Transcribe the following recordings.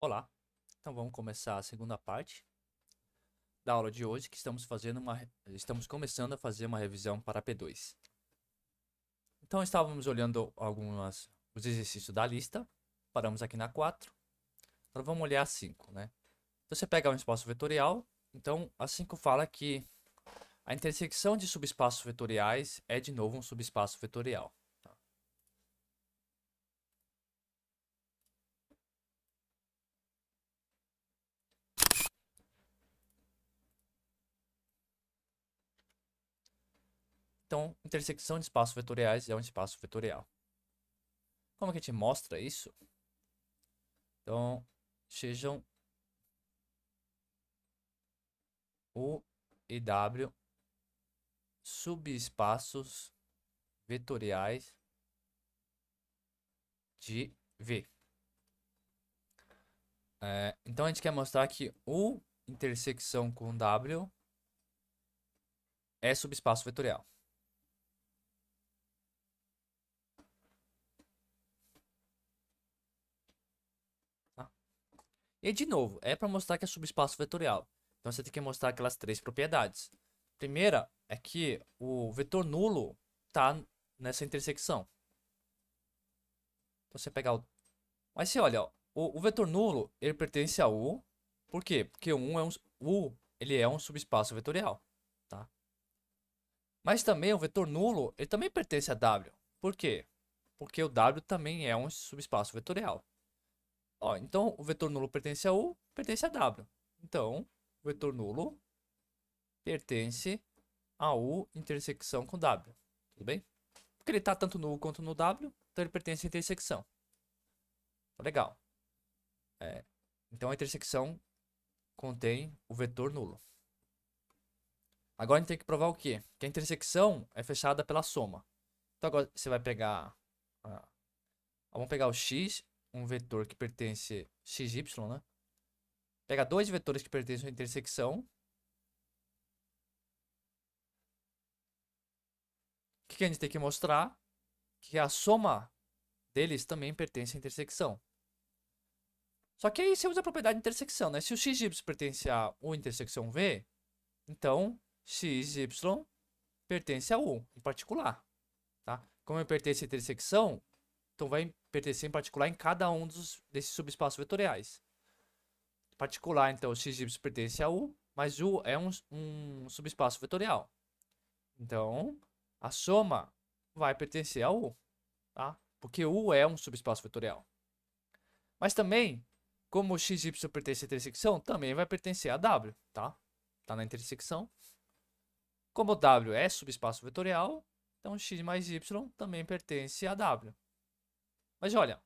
Olá, então vamos começar a segunda parte da aula de hoje que estamos fazendo uma estamos começando a fazer uma revisão para P2. Então estávamos olhando algumas os exercícios da lista, paramos aqui na 4. Agora vamos olhar a 5, né? Então você pega um espaço vetorial, então a 5 fala que a intersecção de subespaços vetoriais é de novo um subespaço vetorial. Então, intersecção de espaços vetoriais é um espaço vetorial. Como que a gente mostra isso? Então, sejam U e W subespaços vetoriais de V. É, então, a gente quer mostrar que U intersecção com W é subespaço vetorial. E de novo, é para mostrar que é subespaço vetorial. Então você tem que mostrar aquelas três propriedades. primeira é que o vetor nulo está nessa intersecção. Então você pegar o... Mas você olha, ó, o, o, vetor nulo, ele pertence a U. Por quê? Porque um é um, U ele é um subespaço vetorial. Tá? Mas também o vetor nulo, ele também pertence a W. Por quê? Porque o W também é um subespaço vetorial. Ó, então, o vetor nulo pertence a U, pertence a W. Então, o vetor nulo pertence a U intersecção com W. Tudo bem? Porque ele está tanto no U quanto no W, então ele pertence à intersecção. Legal. É, então, a intersecção contém o vetor nulo. Agora a gente tem que provar o quê? Que a intersecção é fechada pela soma. Então agora você vai pegar... Ah, vamos pegar o x um vetor que pertence XY, né? Pega dois vetores que pertencem à intersecção. O que a gente tem que mostrar? Que a soma deles também pertence à intersecção. Só que aí você usa a propriedade de intersecção, né? Se o XY pertence a U intersecção V, então XY pertence a U em particular, tá? Como ele pertence à intersecção, então vai pertencer em particular em cada um dos, desses subespaços vetoriais. Particular, então, x' pertence a U, mas U é um, um subespaço vetorial. Então, a soma vai pertencer a U, tá? Porque U é um subespaço vetorial. Mas também, como XY pertence à intersecção, também vai pertencer a W, tá? Tá na intersecção. Como W é subespaço vetorial, então X mais Y também pertence a W. Mas olha,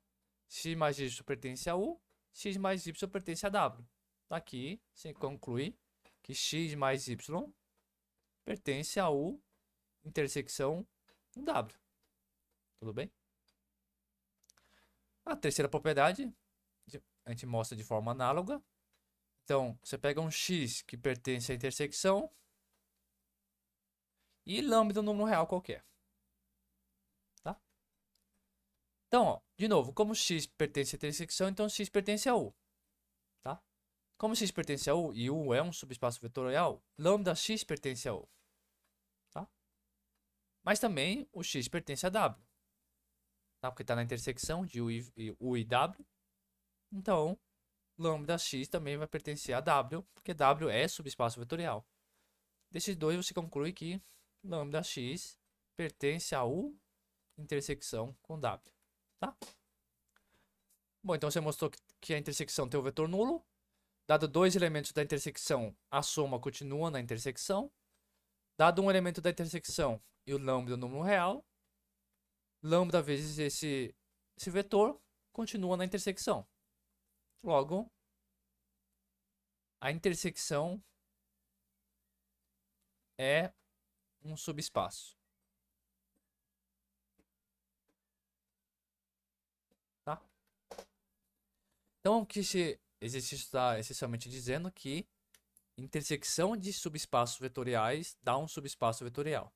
x mais y pertence a u, x mais y pertence a w. Daqui tá se conclui que x mais y pertence a u intersecção w. Tudo bem? A terceira propriedade a gente mostra de forma análoga. Então, você pega um x que pertence à intersecção e lambda um número real qualquer. Então, ó, de novo, como x pertence à intersecção, então x pertence a U. Tá? Como x pertence a U e U é um subespaço vetorial, lambda x pertence a U. Tá? Mas também o x pertence a W. Tá? Porque está na intersecção de U e, U e W. Então, lambda x também vai pertencer a W, porque W é subespaço vetorial. Desses dois, você conclui que lambda x pertence a U intersecção com W. Tá? Bom, então você mostrou que, que a intersecção tem o vetor nulo. Dado dois elementos da intersecção, a soma continua na intersecção. Dado um elemento da intersecção e o lambda o número real, lambda vezes esse, esse vetor continua na intersecção. Logo, a intersecção é um subespaço. Então, o que esse exercício está essencialmente dizendo é que intersecção de subespaços vetoriais dá um subespaço vetorial.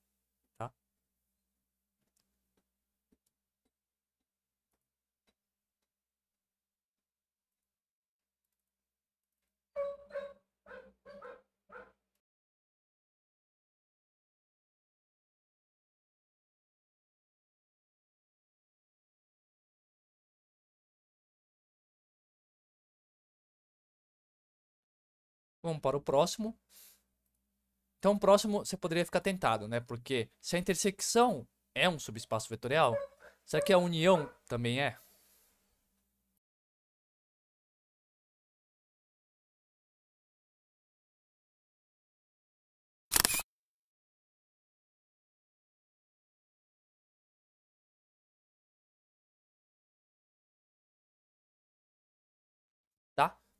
Vamos para o próximo. Então, o próximo você poderia ficar tentado, né? Porque se a intersecção é um subespaço vetorial, será que a união também é?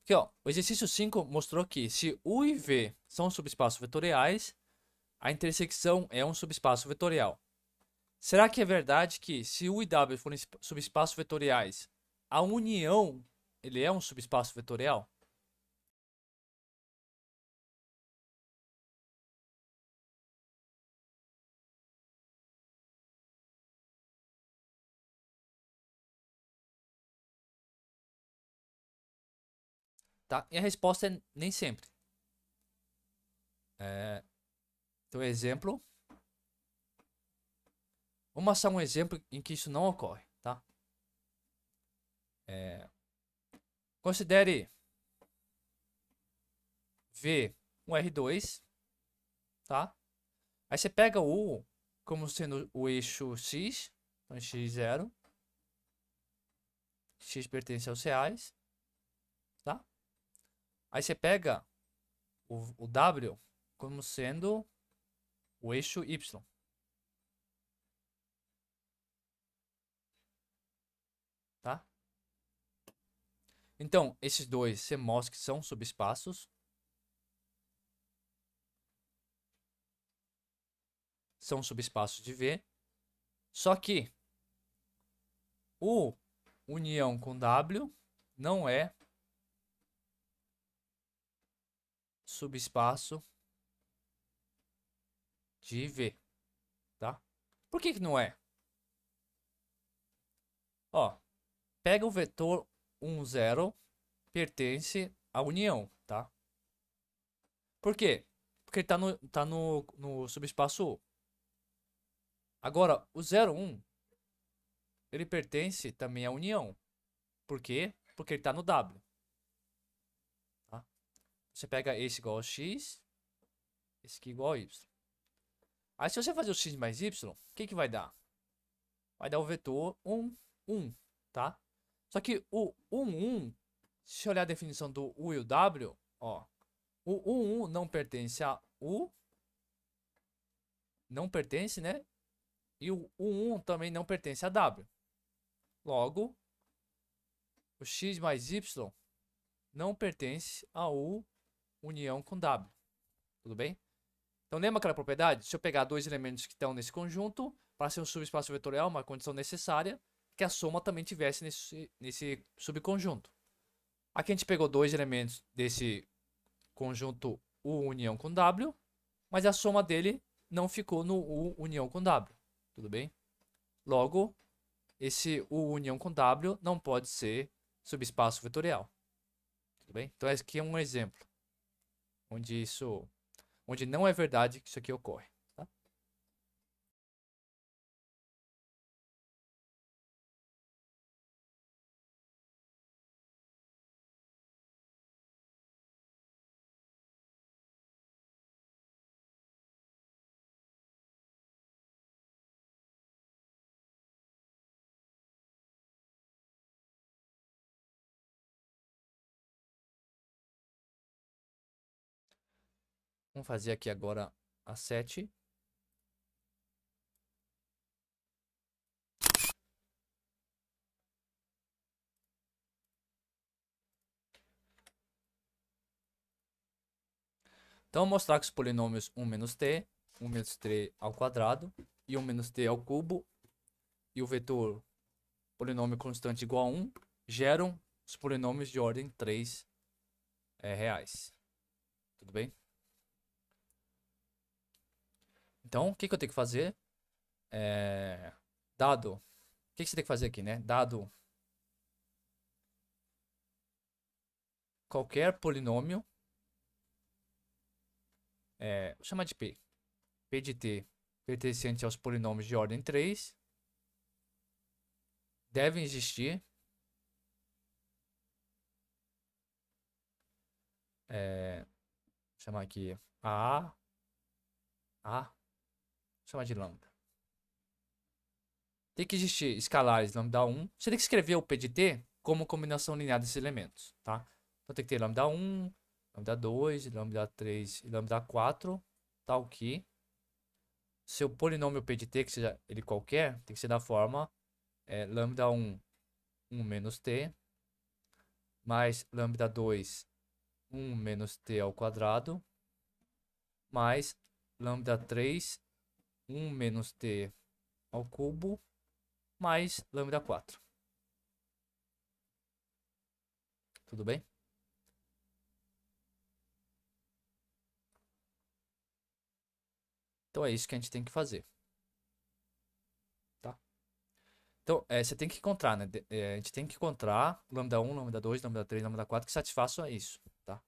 Aqui, ó, o exercício 5 mostrou que se U e V são subespaços vetoriais, a intersecção é um subespaço vetorial. Será que é verdade que se U e W forem subespaços vetoriais, a união ele é um subespaço vetorial? Tá? E a resposta é nem sempre. É... Então, exemplo. Vamos mostrar um exemplo em que isso não ocorre, tá? É... Considere V um R2, tá? Aí você pega o U como sendo o eixo X, então X0. X pertence aos reais. Aí você pega o, o W como sendo o eixo Y. Tá? Então, esses dois você mostra que são subespaços. São subespaços de V. Só que o união com W não é subespaço de V, tá? Por que que não é? Ó, pega o vetor 1, 0, pertence à união, tá? Por quê? Porque ele está no, tá no, no subespaço U. Agora, o 0, 1, ele pertence também à união. Por quê? Porque ele está no W. Você pega esse igual a x, esse aqui igual a y. Aí se você fazer o x mais y, o que, que vai dar? Vai dar o vetor 1, 1, tá? Só que o 1, 1, se olhar a definição do u e o w, ó. O 1, 1 não pertence a u, não pertence, né? E o 1, também não pertence a w. Logo, o x mais y não pertence a u união com W. Tudo bem? Então lembra aquela propriedade? Se eu pegar dois elementos que estão nesse conjunto, para ser um subespaço vetorial, uma condição necessária, que a soma também tivesse nesse, nesse subconjunto. Aqui a gente pegou dois elementos desse conjunto U união com W, mas a soma dele não ficou no U união com W. Tudo bem? Logo, esse U união com W não pode ser subespaço vetorial. Tudo bem? Então, esse aqui é um exemplo onde isso, onde não é verdade que isso aqui ocorre. Vamos fazer aqui agora a 7. Então, vou mostrar que os polinômios 1 menos t, 1 menos t ao quadrado e 1 menos t ao cubo e o vetor polinômio constante igual a 1 geram os polinômios de ordem 3 é, reais. Tudo bem? Então, o que, que eu tenho que fazer? É, dado. O que, que você tem que fazer aqui, né? Dado qualquer polinômio. É, vou chamar de P. P de T pertencente aos polinômios de ordem 3 devem existir é, vou chamar aqui a a chamar de lambda. Tem que existir escalares lambda 1. Você tem que escrever o PDT como combinação linear desses elementos, tá? Então tem que ter lambda 1, lambda 2, lambda 3 e lambda 4, tal tá que seu polinômio PDT, que seja ele qualquer, tem que ser da forma é, lambda 1, 1 menos t, mais lambda 2, 1 menos t ao quadrado, mais lambda 3, 1 menos t ao cubo mais lambda 4. Tudo bem? Então é isso que a gente tem que fazer. Tá? Então, é, você tem que encontrar, né? É, a gente tem que encontrar lambda 1, lambda 2, lambda 3, lambda 4 que satisfaçam isso, tá?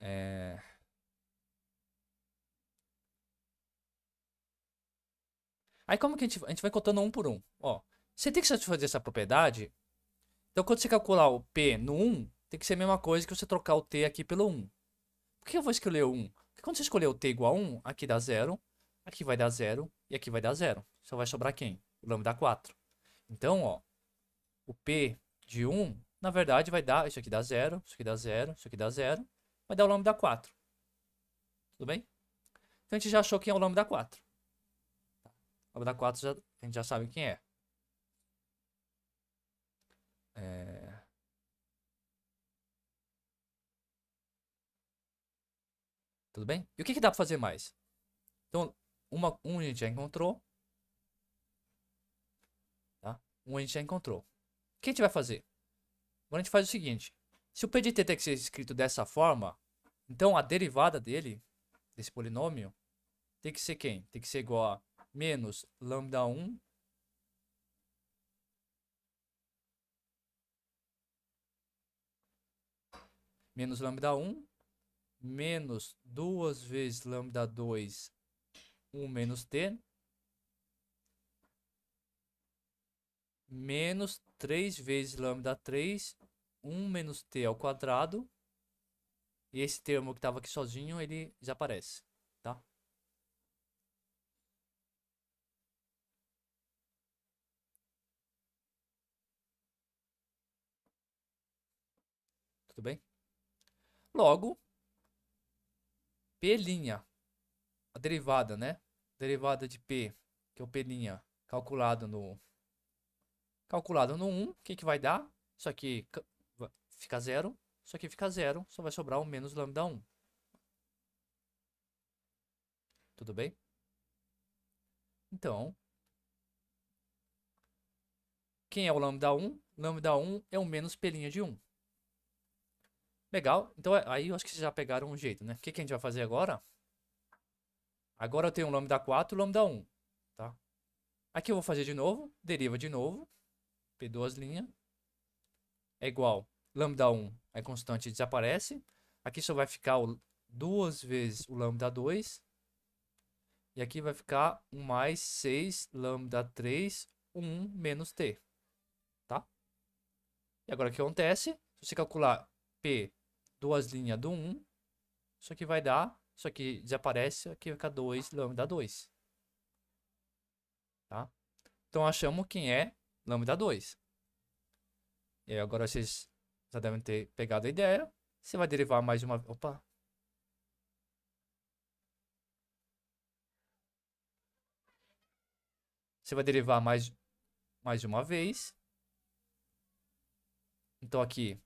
É... Aí como que a gente, a gente vai contando um por um? Ó, você tem que satisfazer essa propriedade. Então quando você calcular o P no 1, tem que ser a mesma coisa que você trocar o T aqui pelo 1. Por que eu vou escolher o 1? Porque quando você escolher o T igual a 1, aqui dá 0, aqui vai dar 0 e aqui vai dar 0. Só vai sobrar quem? O lambda 4. Então, ó, o P de 1, na verdade, vai dar, isso aqui dá 0, isso aqui dá 0, isso aqui dá 0, vai dar o lambda 4. Tudo bem? Então a gente já achou quem é o lambda 4. Lambda 4 já, a gente já sabe quem é. é... Tudo bem? E o que, que dá para fazer mais? Então, uma, um a gente já encontrou. Tá? Um a gente já encontrou. O que a gente vai fazer? Agora a gente faz o seguinte. Se o PDT tem que ser escrito dessa forma, então a derivada dele, desse polinômio, tem que ser quem? Tem que ser igual a menos lambda 1 menos lambda 1 menos 2 vezes lambda 2 1 menos t menos 3 vezes lambda 3 1 menos t ao quadrado e esse termo que estava aqui sozinho ele desaparece Tudo bem? Logo, P', a derivada, né? Derivada de P, que é o P' calculado no calculado no 1, o que, que vai dar? Isso aqui fica zero, isso aqui fica zero, só vai sobrar o menos lambda 1. Tudo bem? Então, quem é o lambda 1? Lambda 1 é o menos pelinha de 1. Legal. Então é, aí eu acho que vocês já pegaram um jeito, né? O que, que a gente vai fazer agora? Agora eu tenho o lambda 4 e o lambda 1, tá? Aqui eu vou fazer de novo, deriva de novo, P2 linha, é igual lambda 1, a é constante desaparece, aqui só vai ficar o, duas vezes o lambda 2, e aqui vai ficar 1 mais 6 lambda 3, 1 menos t, tá? E agora o que acontece? Se você calcular P duas linhas do 1. Isso aqui vai dar, isso aqui desaparece, aqui fica 2, lambda 2. Tá? Então achamos quem é lambda 2. E agora vocês já devem ter pegado a ideia. Você vai derivar mais uma... vez. Opa! Você vai derivar mais, mais uma vez. Então aqui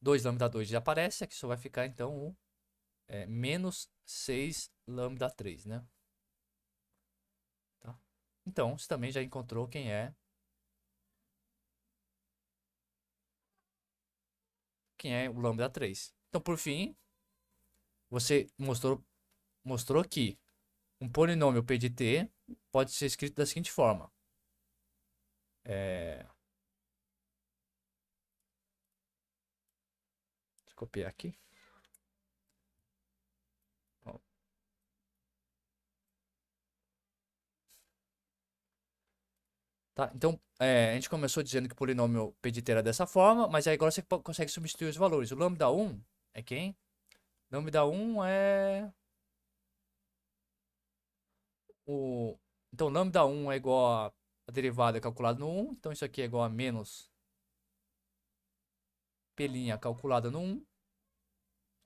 2 λ 2 já aparece, aqui só vai ficar então o é, menos 6 λ 3, né? Tá? Então, você também já encontrou quem é quem é o λ 3. Então, por fim, você mostrou, mostrou que um polinômio P de T pode ser escrito da seguinte forma. É, copiar aqui. Tá, então, é, a gente começou dizendo que o polinômio pediteiro era é dessa forma, mas aí agora você consegue substituir os valores. O lambda 1 é quem? Lambda 1 é... O... Então, lambda 1 é igual a derivada calculada no 1. Então, isso aqui é igual a menos P' calculada no 1,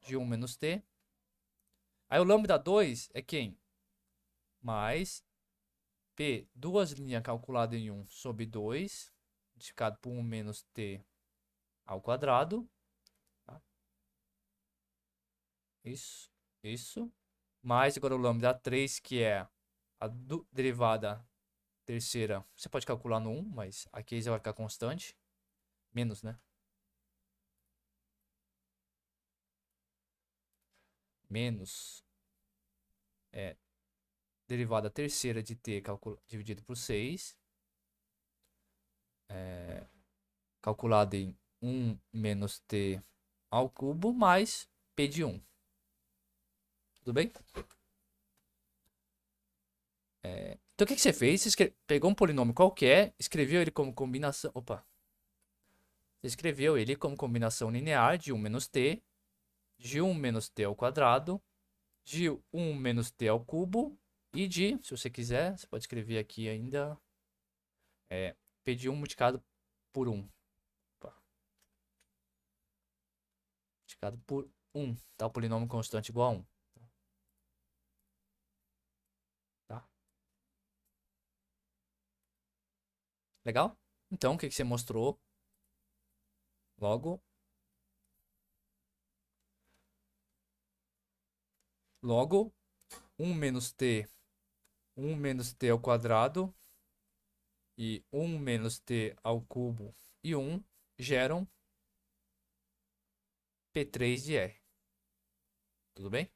de 1 menos t. Aí o lambda 2 é quem? Mais p, duas linhas calculadas em 1 sobre 2, multiplicado por 1 menos t ao quadrado. Tá? Isso, isso. Mais agora o lambda 3, que é a derivada terceira. Você pode calcular no 1, mas aqui já vai ficar constante. Menos, né? menos é, derivada terceira de t dividido por 6, é, calculada em 1 menos t ao cubo mais p de 1. Tudo bem? É, então o que, que você fez? Você escreve, pegou um polinômio qualquer, escreveu ele como combinação. Opa! Você escreveu ele como combinação linear de 1 menos t de 1 menos t ao quadrado, de 1 menos t ao cubo e de, se você quiser, você pode escrever aqui ainda, é, p de 1 multiplicado por 1. Opa. Multiplicado por 1, tá? O polinômio constante igual a 1. Tá? Legal? Então, o que, que você mostrou? Logo, Logo, 1 menos t, 1 menos t ao quadrado e 1 menos t ao cubo e 1 geram P3 de R. Tudo bem?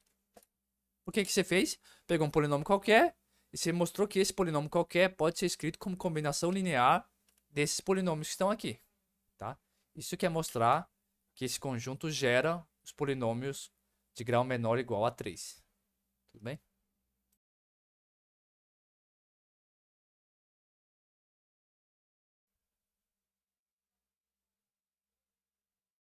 O que, que você fez? Pegou um polinômio qualquer e você mostrou que esse polinômio qualquer pode ser escrito como combinação linear desses polinômios que estão aqui. Tá? Isso quer mostrar que esse conjunto gera os polinômios de grau menor ou igual a 3. Tudo bem?